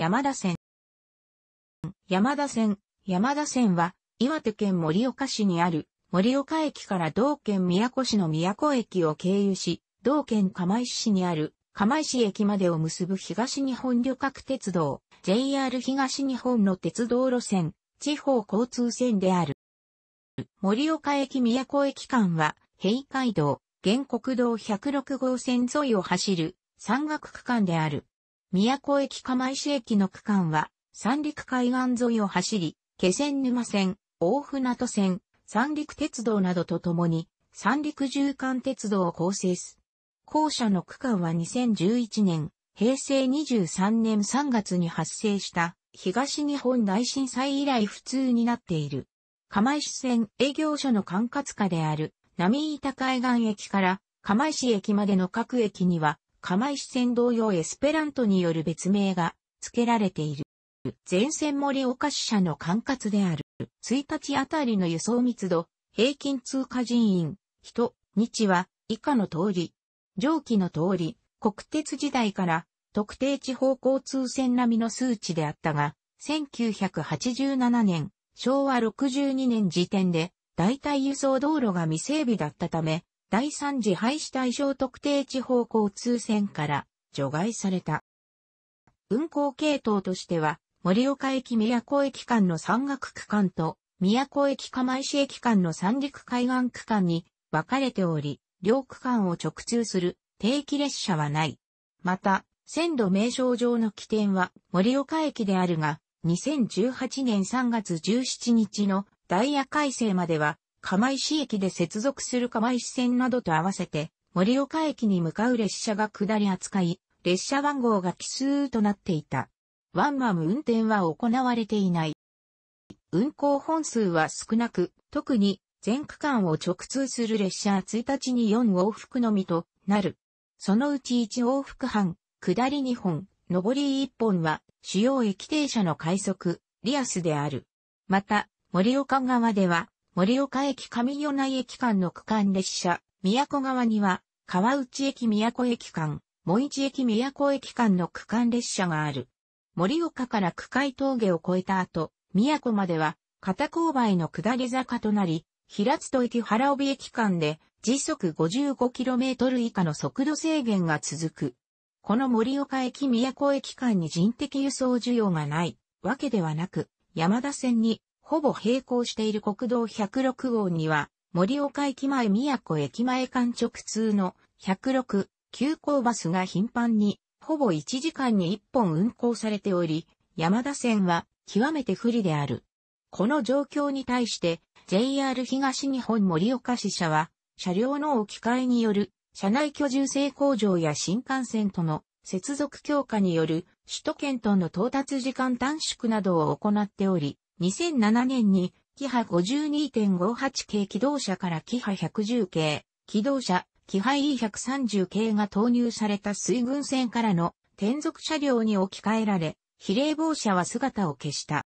山田線。山田線、山田線は、岩手県盛岡市にある、盛岡駅から同県宮古市の宮古駅を経由し、同県釜石市にある釜石駅までを結ぶ東日本旅客鉄道、JR 東日本の鉄道路線、地方交通線である。盛岡駅宮古駅間は、平海道、原国道106号線沿いを走る山岳区間である。宮古駅釜石駅の区間は、三陸海岸沿いを走り、気仙沼線、大船渡線、三陸鉄道などとともに、三陸縦貫鉄道を構成す。校舎の区間は2011年、平成23年3月に発生した東日本大震災以来普通になっている。釜石線営業所の管轄下である、波板海岸駅から釜石駅までの各駅には釜石線同様エスペラントによる別名が付けられている。全線森岡支社の管轄である。1日あたりの輸送密度、平均通過人員、人、日は以下の通り。上記の通り、国鉄時代から特定地方交通線並みの数値であったが、1987年、昭和62年時点で、代替輸送道路が未整備だったため、第三次廃止対象特定地方交通線から除外された。運行系統としては、盛岡駅宮古駅間の山岳区間と、宮古駅釜石駅間の三陸海岸区間に分かれており、両区間を直通する定期列車はない。また、線路名称上の起点は盛岡駅であるが、2018年3月17日のダイヤ改正までは釜石駅で接続する釜石線などと合わせて、盛岡駅に向かう列車が下り扱い、列車番号が奇数となっていた。ワンマム運転は行われていない。運行本数は少なく、特に全区間を直通する列車は1日に4往復のみとなる。そのうち1往復半、下り2本、上り1本は主要駅停車の快速、リアスである。また、盛岡側では盛岡駅上与内駅間の区間列車、宮古側には、川内駅宮古駅間、萌市駅宮古駅間の区間列車がある。盛岡から区界峠を越えた後、宮古までは、片勾配の下り坂となり、平津と駅原帯駅間で、時速 55km 以下の速度制限が続く。この盛岡駅宮古駅間に人的輸送需要がないわけではなく、山田線にほぼ並行している国道106号には、盛岡駅前宮古駅前間直通の106、急行バスが頻繁に、ほぼ1時間に1本運行されており、山田線は極めて不利である。この状況に対して JR 東日本盛岡支社は車両の置き換えによる車内居住性向上や新幹線との接続強化による首都圏との到達時間短縮などを行っており、2007年に、キハ52.58系機動車からキハ110系、機動車、キハ E130 系が投入された水軍船からの転属車両に置き換えられ、比例防車は姿を消した。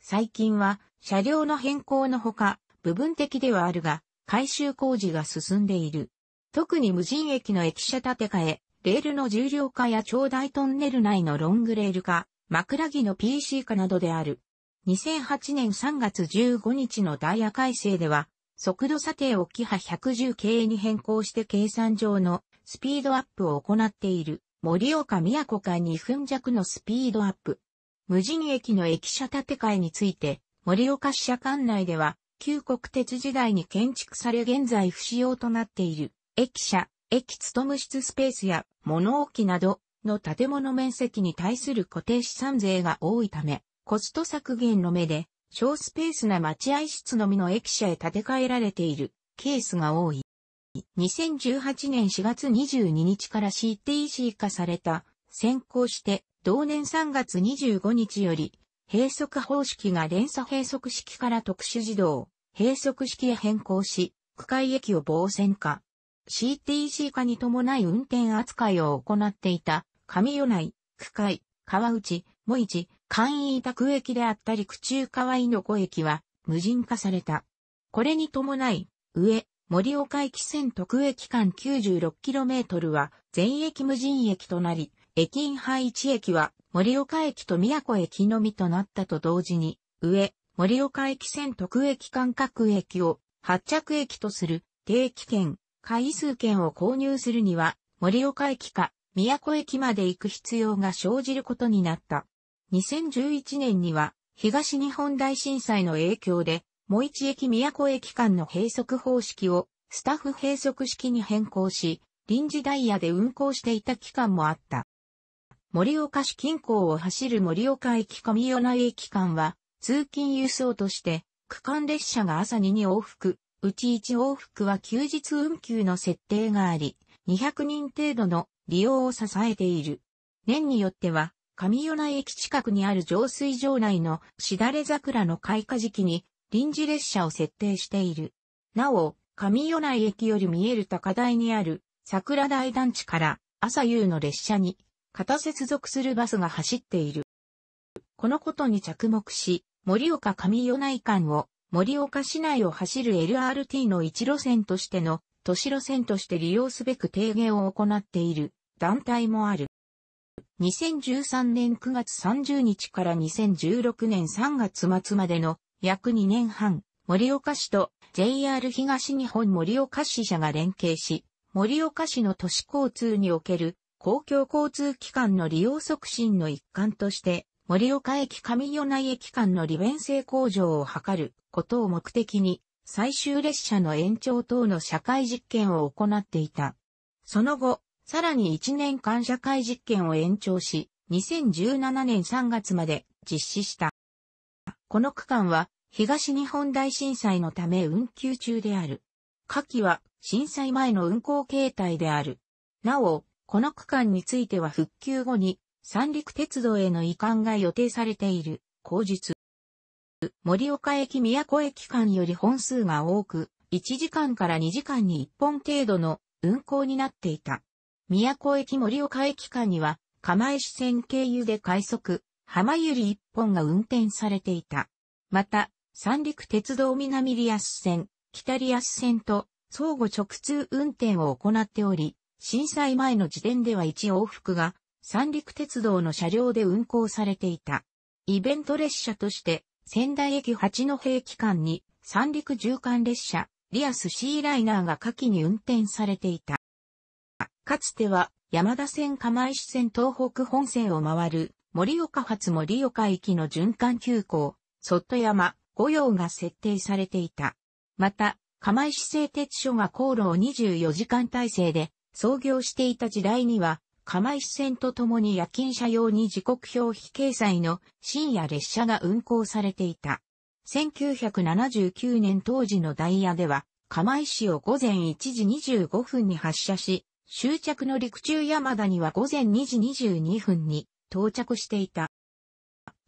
最近は、車両の変更のほか、部分的ではあるが、改修工事が進んでいる。特に無人駅の駅舎建て替え、レールの重量化や長大トンネル内のロングレール化、枕木の PC 化などである。2008年3月15日のダイヤ改正では、速度査定をキハ110系に変更して計算上のスピードアップを行っている森岡宮古間2分弱のスピードアップ。無人駅の駅舎建て替えについて、森岡支社管内では、旧国鉄時代に建築され現在不使用となっている、駅舎、駅務室スペースや物置などの建物面積に対する固定資産税が多いため、コスト削減の目で、小スペースな待合室のみの駅舎へ建て替えられているケースが多い。2018年4月22日から CTC 化された、先行して、同年3月25日より、閉塞方式が連鎖閉塞式から特殊自動、閉塞式へ変更し、区会駅を防線化。CTC 化に伴い運転扱いを行っていた、上与内、区界、川内、も一、簡易委託駅であった区中川井の湖駅は、無人化された。これに伴い、上、森岡駅線特駅間 96km は、全駅無人駅となり、駅員配置駅は、森岡駅と宮古駅のみとなったと同時に、上、森岡駅線特駅間各駅を、発着駅とする、定期券、回数券を購入するには、森岡駅か、宮古駅まで行く必要が生じることになった。2011年には東日本大震災の影響で、も一駅宮古駅間の閉塞方式をスタッフ閉塞式に変更し、臨時ダイヤで運行していた期間もあった。盛岡市近郊を走る盛岡駅上与内駅間は、通勤輸送として、区間列車が朝2に往復、うち1往復は休日運休の設定があり、200人程度の利用を支えている。年によっては、上与那駅近くにある浄水場内のしだれ桜の開花時期に臨時列車を設定している。なお、上与那駅より見える高台にある桜台団地から朝夕の列車に片接続するバスが走っている。このことに着目し、森岡上与内間を森岡市内を走る LRT の一路線としての都市路線として利用すべく提言を行っている団体もある。2013年9月30日から2016年3月末までの約2年半、盛岡市と JR 東日本盛岡支社が連携し、盛岡市の都市交通における公共交通機関の利用促進の一環として、盛岡駅上与内駅間の利便性向上を図ることを目的に、最終列車の延長等の社会実験を行っていた。その後、さらに1年間社会実験を延長し、2017年3月まで実施した。この区間は東日本大震災のため運休中である。下記は震災前の運行形態である。なお、この区間については復旧後に三陸鉄道への移管が予定されている。後日。盛岡駅宮古駅間より本数が多く、1時間から2時間に1本程度の運行になっていた。宮古駅森岡駅間には、釜石線経由で快速、浜百合一本が運転されていた。また、三陸鉄道南リアス線、北リアス線と相互直通運転を行っており、震災前の時点では一往復が三陸鉄道の車両で運行されていた。イベント列車として、仙台駅八戸駅間に三陸縦貫列車、リアスシーライナーが下記に運転されていた。かつては山田線釜石線東北本線を回る盛岡発盛岡駅の循環急行、外山、御用が設定されていた。また、釜石製鉄所が航路を24時間体制で創業していた時代には、釜石線とともに夜勤車用に時刻表非掲載の深夜列車が運行されていた。1979年当時のダイヤでは、釜石を午前1時25分に発車し、終着の陸中山田には午前2時22分に到着していた。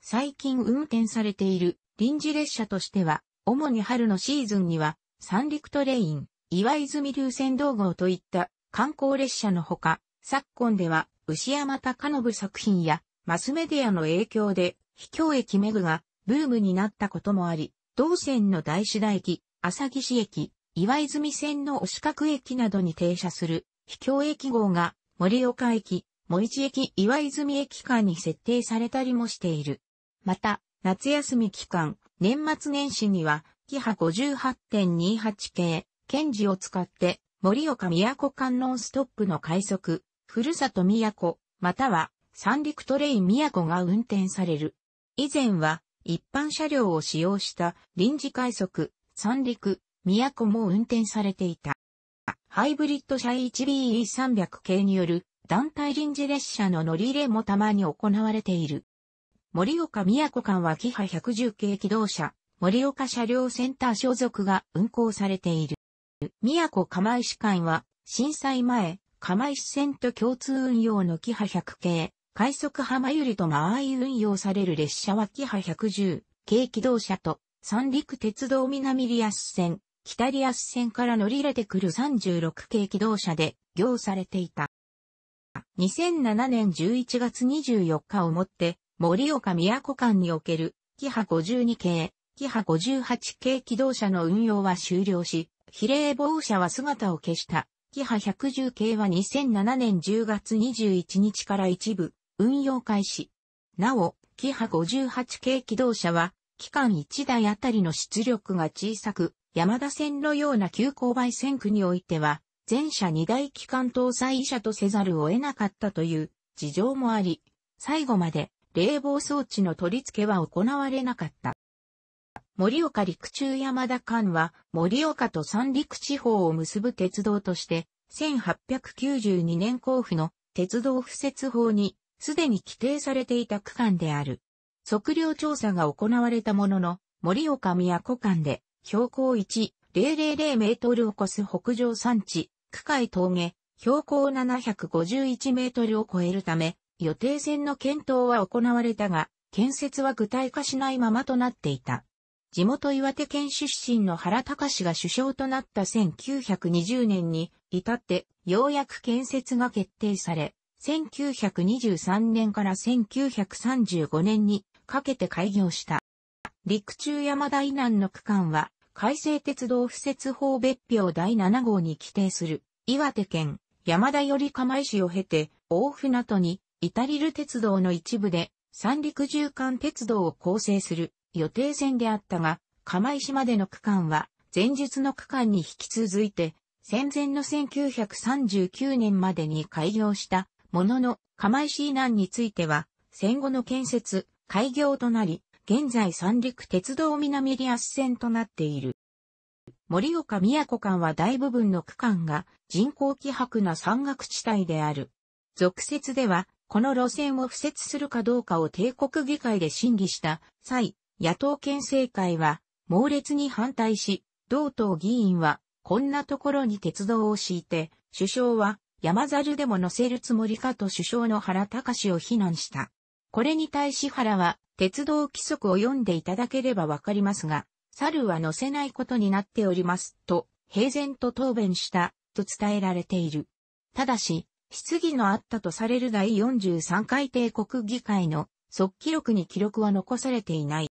最近運転されている臨時列車としては、主に春のシーズンには、三陸トレイン、岩泉流線道号といった観光列車のほか、昨今では牛山高信作品やマスメディアの影響で、秘境駅メグがブームになったこともあり、同線の大志田駅、朝岸駅、岩泉線の押角駅などに停車する秘境駅号が盛岡駅、森市駅、岩泉駅間に設定されたりもしている。また、夏休み期間、年末年始には、キハ58.28系、検事を使って、盛岡都観音ストップの快速、ふるさと都、または三陸トレイン都が運転される。以前は一般車両を使用した臨時快速、三陸、都も運転されていた。ハイブリッド車 HBE300 系による団体臨時列車の乗り入れもたまに行われている。森岡宮古間はキハ110系機動車、森岡車両センター所属が運行されている。宮古釜石間は震災前、釜石線と共通運用のキハ100系、快速浜ゆりと間合い運用される列車はキハ110系機動車と三陸鉄道南リアス線、北リアス線から乗り入れてくる36系機動車で行されていた。2007年11月24日をもって、森岡宮古間における、キハ52系、キハ58系機動車の運用は終了し、比例防車は姿を消した。キハ110系は2007年10月21日から一部、運用開始。なお、キハ58系機動車は、機関1台あたりの出力が小さく、山田線のような急勾配線区においては、全車二大機関搭載車とせざるを得なかったという事情もあり、最後まで冷房装置の取り付けは行われなかった。森岡陸中山田間は森岡と三陸地方を結ぶ鉄道として、1892年交付の鉄道敷設法にすでに規定されていた区間である。測量調査が行われたものの、森岡宮古間で標高1.000メートルを超す北上山地、区海峠、標高751メートルを超えるため、予定線の検討は行われたが、建設は具体化しないままとなっていた。地元岩手県出身の原隆が首相となった1920年に至ってようやく建設が決定され、1923年から1935年にかけて開業した。陸中山大南の区間は改正鉄道不設法別表第7号に規定する、岩手県山田より釜石を経て、大船渡に、イタリル鉄道の一部で、三陸縦貫鉄道を構成する予定線であったが、釜石までの区間は、前述の区間に引き続いて、戦前の1939年までに開業したものの、釜石以南については、戦後の建設、開業となり、現在三陸鉄道南リアス線となっている。盛岡宮古間は大部分の区間が人口気迫な山岳地帯である。続説では、この路線を付設するかどうかを帝国議会で審議した際、野党県政会は猛烈に反対し、同党議員はこんなところに鉄道を敷いて、首相は山猿でも乗せるつもりかと首相の原隆を非難した。これに対し原は鉄道規則を読んでいただければわかりますが、猿は乗せないことになっております、と、平然と答弁した、と伝えられている。ただし、質疑のあったとされる第43回帝国議会の即記録に記録は残されていない。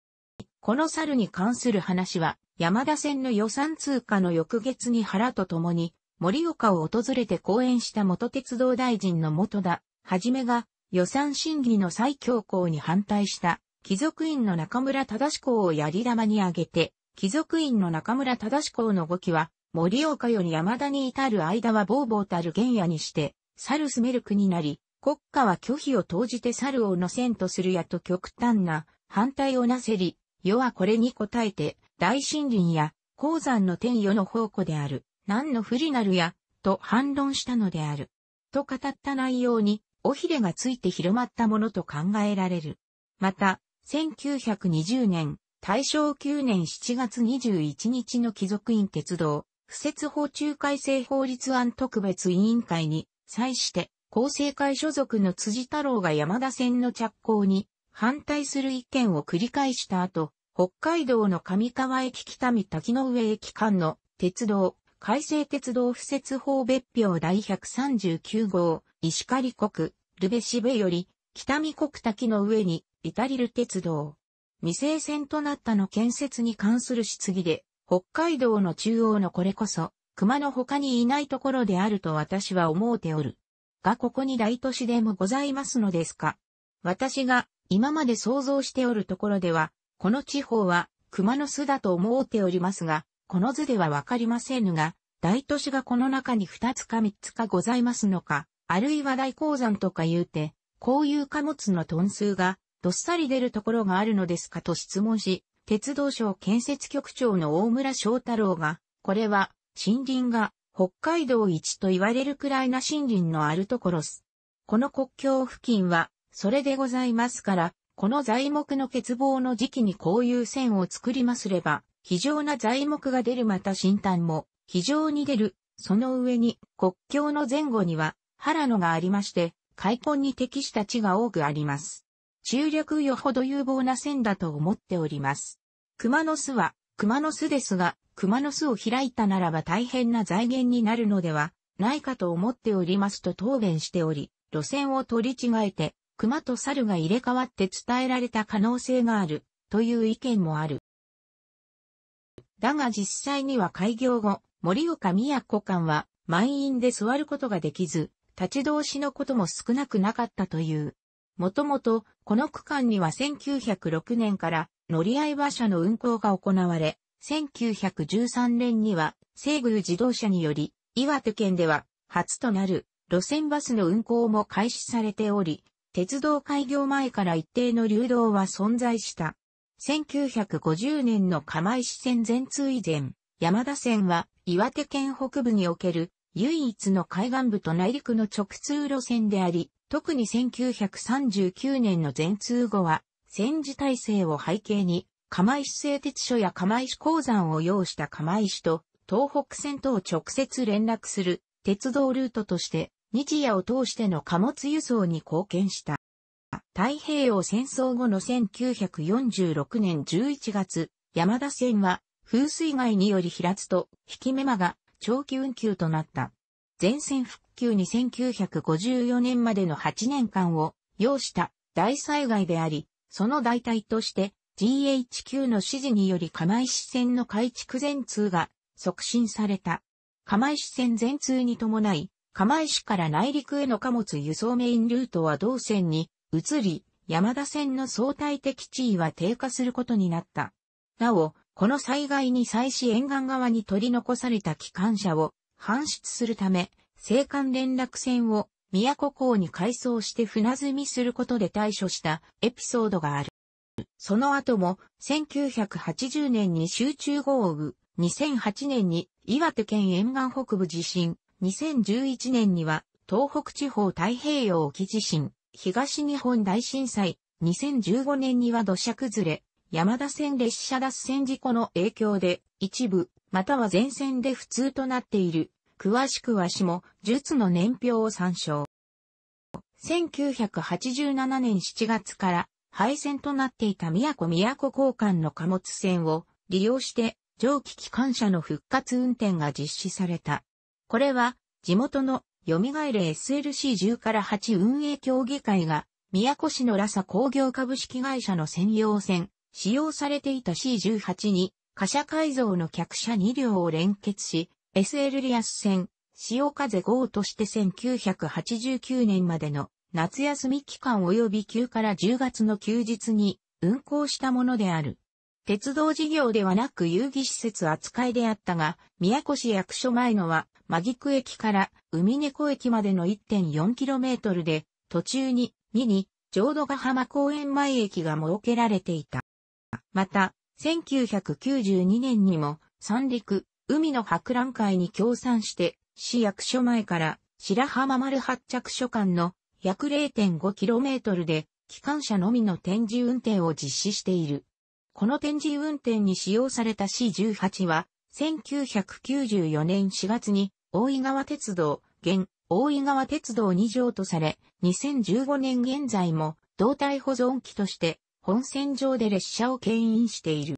この猿に関する話は、山田線の予算通過の翌月に原と共に、森岡を訪れて講演した元鉄道大臣の元田、はじめが、予算審議の再強行に反対した貴族院の中村忠公を槍玉に挙げて、貴族院の中村忠公の動きは、森岡より山田に至る間はボーボーたる原野にして、猿住める国なり、国家は拒否を投じて猿を乗せんとするやと極端な反対をなせり、世はこれに応えて、大森林や鉱山の天与の宝庫である、何の不利なるや、と反論したのである。と語った内容に、尾ひれがついて広まったものと考えられる。また、1920年、大正9年7月21日の貴族院鉄道、不設法中改正法律案特別委員会に、際して、厚生会所属の辻太郎が山田線の着工に反対する意見を繰り返した後、北海道の上川駅北見滝の上駅間の鉄道、改正鉄道不設法別表第139号、石狩国、ルベシベより、北見国滝の上に、イタリル鉄道。未成線となったの建設に関する質疑で、北海道の中央のこれこそ、熊の他にいないところであると私は思うておる。がここに大都市でもございますのですか。私が今まで想像しておるところでは、この地方は熊の巣だと思うておりますが、この図ではわかりませぬが、大都市がこの中に2つか3つかございますのか、あるいは大鉱山とか言うて、こういう貨物のトン数がどっさり出るところがあるのですかと質問し、鉄道省建設局長の大村翔太郎が、これは、森林が、北海道一と言われるくらいな森林のあるところす。この国境付近は、それでございますから、この材木の欠乏の時期にこういう線を作りますれば、非常な材木が出るまた新炭も、非常に出る。その上に、国境の前後には、原野がありまして、開墾に適した地が多くあります。中略よほど有望な線だと思っております。熊の巣は、熊の巣ですが、熊の巣を開いたならば大変な財源になるのではないかと思っておりますと答弁しており、路線を取り違えて、熊と猿が入れ替わって伝えられた可能性がある、という意見もある。だが実際には開業後、森岡宮古間は満員で座ることができず、立ち通しのことも少なくなかったという。もともと、この区間には1906年から乗り合い馬車の運行が行われ、1913年には西宮自動車により、岩手県では初となる路線バスの運行も開始されており、鉄道開業前から一定の流動は存在した。1950年の釜石線全通以前、山田線は岩手県北部における唯一の海岸部と内陸の直通路線であり、特に1939年の全通後は、戦時体制を背景に、釜石製鉄所や釜石鉱山を要した釜石と、東北線とを直接連絡する、鉄道ルートとして、日夜を通しての貨物輸送に貢献した。太平洋戦争後の1946年11月、山田線は、風水害により平津と引き目間が長期運休となった。全線復旧に1954年までの8年間を要した大災害であり、その代替として GHQ の指示により釜石線の改築全通が促進された。釜石線全通に伴い、釜石から内陸への貨物輸送メインルートは同線に移り、山田線の相対的地位は低下することになった。なお、この災害に際し沿岸側に取り残された機関車を搬出するため、青函連絡船を宮古港に改装して船積みすることで対処したエピソードがある。その後も1980年に集中豪雨、2008年に岩手県沿岸北部地震、2011年には東北地方太平洋沖地震、東日本大震災、2015年には土砂崩れ、山田線列車脱線事故の影響で一部、または全線で不通となっている詳しくは下、術の年表を参照。1987年7月から廃線となっていた宮古宮古交換の貨物船を利用して蒸気機関車の復活運転が実施された。これは地元のみえれ SLC10 から8運営協議会が宮古市のラサ工業株式会社の専用線、使用されていた C18 に貨車改造の客車2両を連結し、SL リアス線、潮風号として1989年までの夏休み期間及び9から10月の休日に運行したものである。鉄道事業ではなく遊戯施設扱いであったが、宮古市役所前のは、マギク駅から海猫駅までの 1.4km で、途中に、2に、浄土ヶ浜公園前駅が設けられていた。また、1992年にも、三陸、海の博覧会に協賛して、市役所前から白浜丸発着所間の約 0.5km で、機関車のみの展示運転を実施している。この展示運転に使用された C18 は、1994年4月に、大井川鉄道、現、大井川鉄道2条とされ、2015年現在も、胴体保存機として、本線上で列車を牽引している。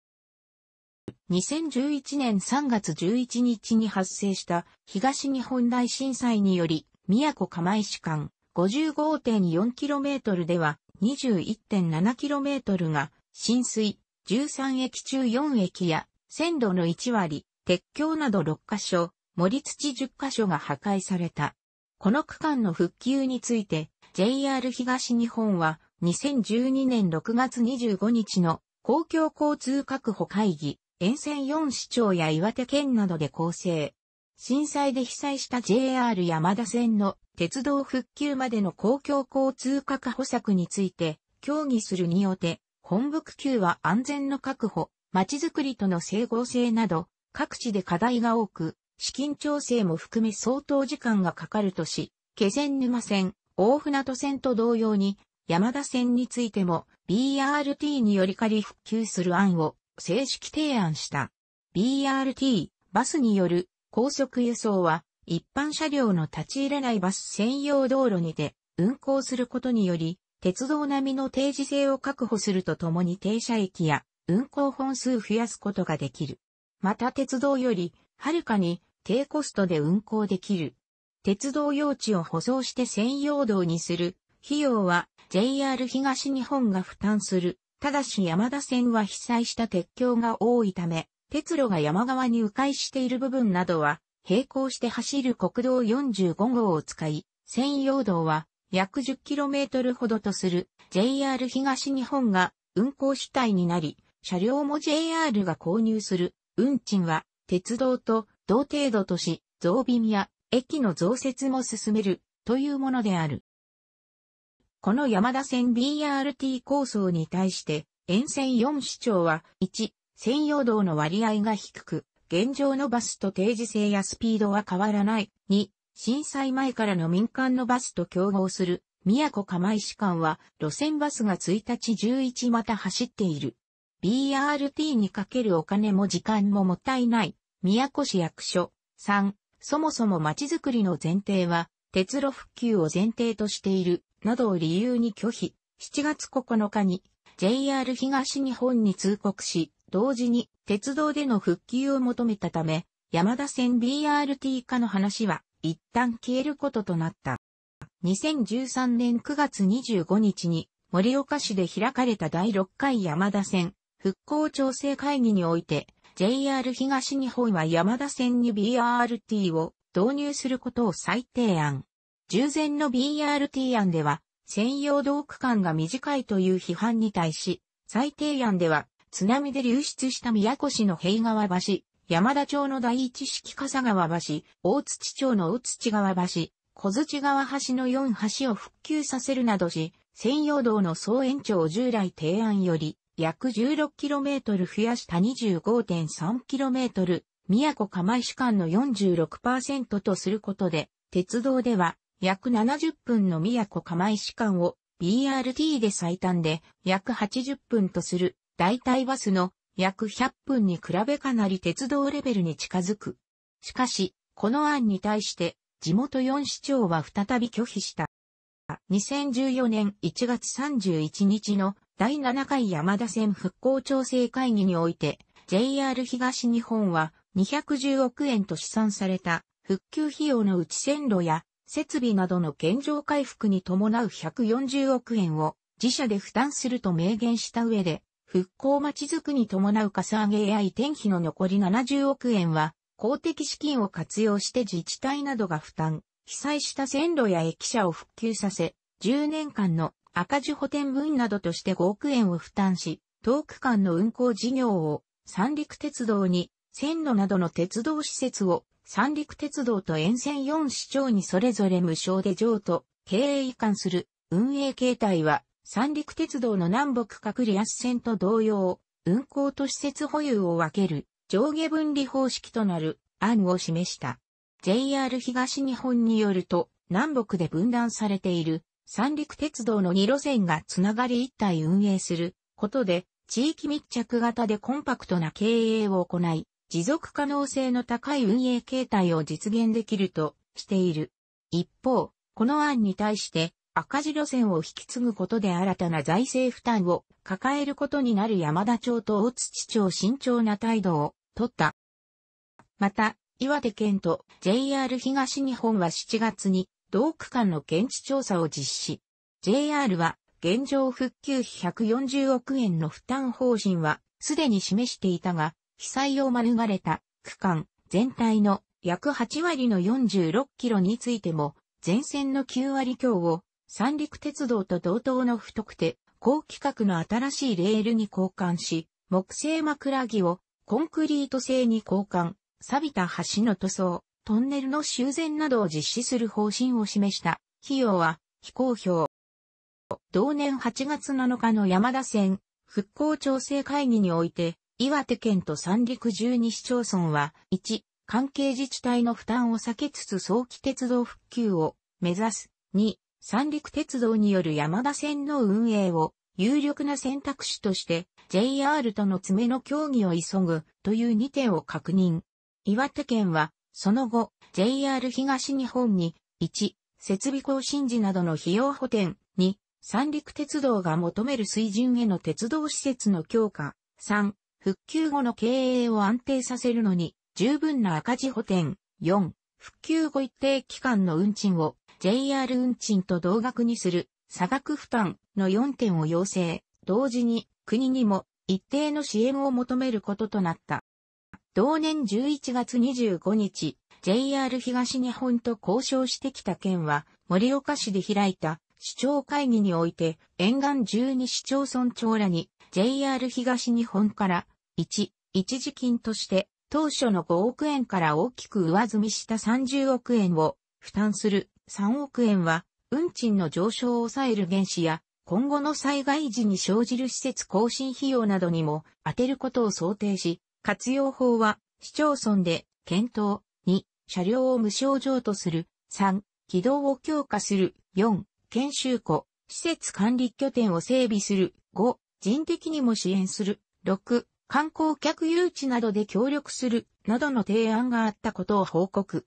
2011年3月11日に発生した東日本大震災により、宮古釜石間 55.4km では 21.7km が浸水、13駅中4駅や線路の1割、鉄橋など6カ所、森土10カ所が破壊された。この区間の復旧について JR 東日本は2012年6月25日の公共交通確保会議沿線4市町や岩手県などで構成。震災で被災した JR 山田線の鉄道復旧までの公共交通確保策について協議するにって、本部区級は安全の確保、街づくりとの整合性など、各地で課題が多く、資金調整も含め相当時間がかかるとし、気仙沼線、大船渡線と同様に、山田線についても BRT により仮復旧する案を正式提案した。BRT、バスによる高速輸送は、一般車両の立ち入れないバス専用道路にて運行することにより、鉄道並みの定時性を確保するとともに停車駅や運行本数増やすことができる。また鉄道より、はるかに低コストで運行できる。鉄道用地を舗装して専用道にする。費用は JR 東日本が負担する。ただし山田線は被災した鉄橋が多いため、鉄路が山側に迂回している部分などは、並行して走る国道45号を使い、専用道は約 10km ほどとする JR 東日本が運行主体になり、車両も JR が購入する運賃は鉄道と同程度とし、増便や駅の増設も進めるというものである。この山田線 BRT 構想に対して、沿線4市長は、1、専用道の割合が低く、現状のバスと定時性やスピードは変わらない。2、震災前からの民間のバスと競合する、宮古釜石間は、路線バスが1日11また走っている。BRT にかけるお金も時間ももったいない。宮古市役所。3、そもそも街づくりの前提は、鉄路復旧を前提としている。などを理由に拒否、7月9日に JR 東日本に通告し、同時に鉄道での復旧を求めたため、山田線 BRT 化の話は一旦消えることとなった。2013年9月25日に盛岡市で開かれた第6回山田線復興調整会議において JR 東日本は山田線に BRT を導入することを再提案。従前の BRT 案では、専用道区間が短いという批判に対し、最低案では、津波で流出した宮古市の平川橋、山田町の第一式笠川橋、大槌町の大槌川橋、小槌川橋の4橋を復旧させるなどし、専用道の総延長を従来提案より、約 16km 増やした 25.3km、宮古釜石間の46%とすることで、鉄道では約70分の宮古釜石間を BRT で最短で約80分とする代替バスの約100分に比べかなり鉄道レベルに近づく。しかし、この案に対して地元4市長は再び拒否した。2014年1月31日の第7回山田線復興調整会議において、JR 東日本は210億円と試算された復旧費用のうち線路や設備などの現状回復に伴う140億円を自社で負担すると明言した上で、復興まちづくに伴うかさ上げや移転費の残り70億円は、公的資金を活用して自治体などが負担、被災した線路や駅舎を復旧させ、10年間の赤字補填分などとして5億円を負担し、東区間の運行事業を三陸鉄道に線路などの鉄道施設を三陸鉄道と沿線4市町にそれぞれ無償で譲渡、経営移管する運営形態は、三陸鉄道の南北各離安線と同様、運行と施設保有を分ける上下分離方式となる案を示した。JR 東日本によると、南北で分断されている三陸鉄道の2路線がつながり一体運営することで、地域密着型でコンパクトな経営を行い、持続可能性の高い運営形態を実現できるとしている。一方、この案に対して赤字路線を引き継ぐことで新たな財政負担を抱えることになる山田町と大槌町慎重な態度を取った。また、岩手県と JR 東日本は7月に同区間の現地調査を実施。JR は現状復旧費140億円の負担方針はすでに示していたが、被災を免れた区間全体の約8割の46キロについても、全線の9割強を三陸鉄道と同等の太くて、高規格の新しいレールに交換し、木製枕木をコンクリート製に交換、錆びた橋の塗装、トンネルの修繕などを実施する方針を示した。費用は非公表。同年8月7日の山田線復興調整会議において、岩手県と三陸十二市町村は、1、関係自治体の負担を避けつつ早期鉄道復旧を目指す。2、三陸鉄道による山田線の運営を有力な選択肢として JR との詰めの協議を急ぐという2点を確認。岩手県は、その後、JR 東日本に、1、設備更新時などの費用補填、2、三陸鉄道が求める水準への鉄道施設の強化、3、復旧後の経営を安定させるのに十分な赤字補填。4、復旧後一定期間の運賃を JR 運賃と同額にする差額負担の4点を要請。同時に国にも一定の支援を求めることとなった。同年11月25日、JR 東日本と交渉してきた県は、盛岡市で開いた市長会議において、沿岸12市町村長らに、JR 東日本から1、一時金として、当初の5億円から大きく上積みした30億円を負担する3億円は、運賃の上昇を抑える原資や、今後の災害時に生じる施設更新費用などにも当てることを想定し、活用法は市町村で検討。2、車両を無償上とする。3、軌道を強化する。4、研修庫、施設管理拠点を整備する。5、人的にも支援する。6、観光客誘致などで協力するなどの提案があったことを報告。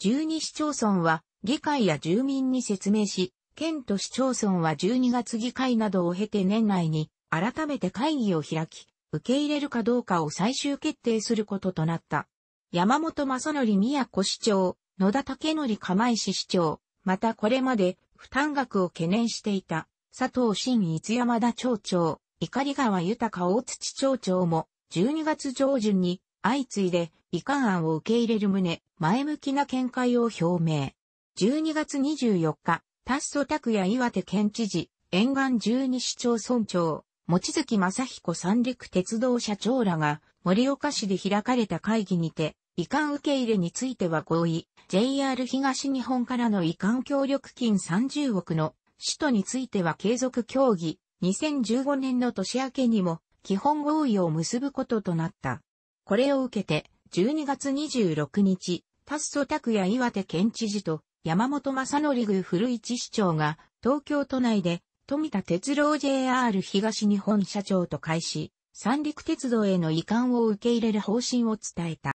12市町村は議会や住民に説明し、県と市町村は12月議会などを経て年内に改めて会議を開き、受け入れるかどうかを最終決定することとなった。山本正則宮古市長、野田武則釜石市長、またこれまで負担額を懸念していた佐藤新一山田町長、怒り川豊大土町長も、12月上旬に、相次いで、遺憾案を受け入れる旨、前向きな見解を表明。12月24日、達祖拓也岩手県知事、沿岸十二市町村長、望月正彦三陸鉄道社長らが、森岡市で開かれた会議にて、遺憾受け入れについては合意、JR 東日本からの遺憾協力金30億の、使途については継続協議、2015年の年明けにも基本合意を結ぶこととなった。これを受けて、12月26日、タッソ拓也岩手県知事と山本正則宮古市市長が東京都内で富田鉄郎 JR 東日本社長と会し、三陸鉄道への移管を受け入れる方針を伝えた。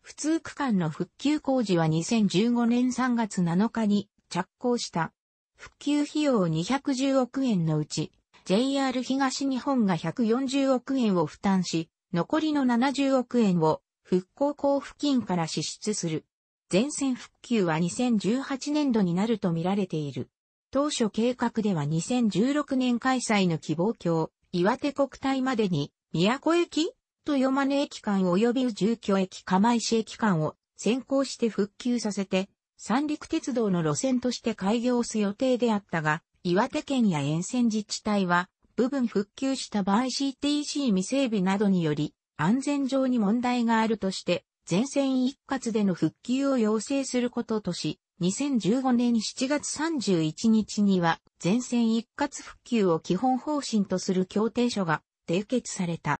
普通区間の復旧工事は2015年3月7日に着工した。復旧費用210億円のうち、JR 東日本が140億円を負担し、残りの70億円を復興交付金から支出する。全線復旧は2018年度になると見られている。当初計画では2016年開催の希望郷、岩手国体までに、宮古駅と間根駅間及び住居駅釜石駅間を先行して復旧させて、三陸鉄道の路線として開業す予定であったが、岩手県や沿線自治体は、部分復旧した場合 CTC 未整備などにより、安全上に問題があるとして、全線一括での復旧を要請することとし、2015年7月31日には、全線一括復旧を基本方針とする協定書が締結された。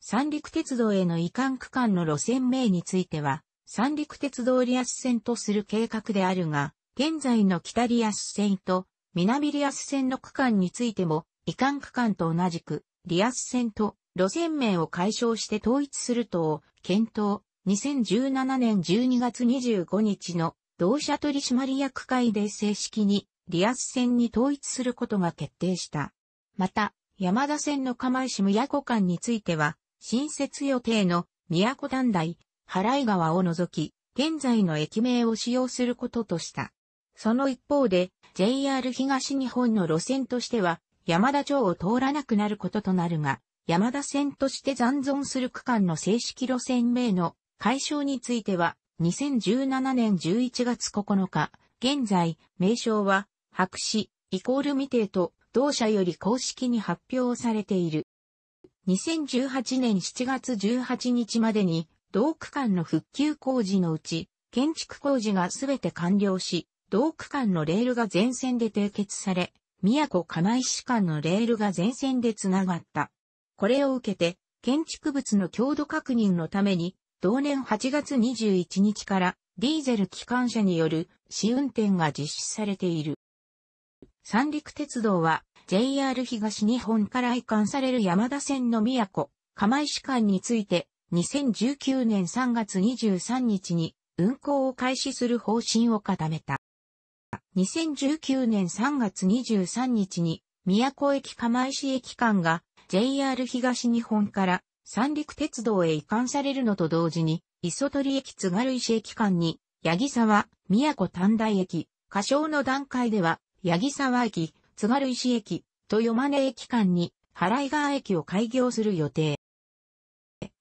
三陸鉄道への移管区間の路線名については、三陸鉄道リアス線とする計画であるが、現在の北リアス線と南リアス線の区間についても、移管区間と同じく、リアス線と路線名を解消して統一するとを検討、2017年12月25日の同社取締役会で正式にリアス線に統一することが決定した。また、山田線の釜石宮古間については、新設予定の宮古丹大、原井川を除き、現在の駅名を使用することとした。その一方で、JR 東日本の路線としては、山田町を通らなくなることとなるが、山田線として残存する区間の正式路線名の解消については、2017年11月9日、現在、名称は、白紙、イコール未定と、同社より公式に発表されている。2018年7月18日までに、道区間の復旧工事のうち、建築工事がすべて完了し、同区間のレールが全線で締結され、宮古釜石間のレールが全線でつながった。これを受けて、建築物の強度確認のために、同年8月21日からディーゼル機関車による試運転が実施されている。三陸鉄道は JR 東日本から移管される山田線の宮古、釜石間について2019年3月23日に運行を開始する方針を固めた。2019年3月23日に宮古駅釜石駅間が JR 東日本から三陸鉄道へ移管されるのと同時に、磯取駅津軽石駅間に、八木沢、宮古短大駅、仮称の段階では、八木沢駅、津軽石駅、豊真根駅間に、原井川駅を開業する予定。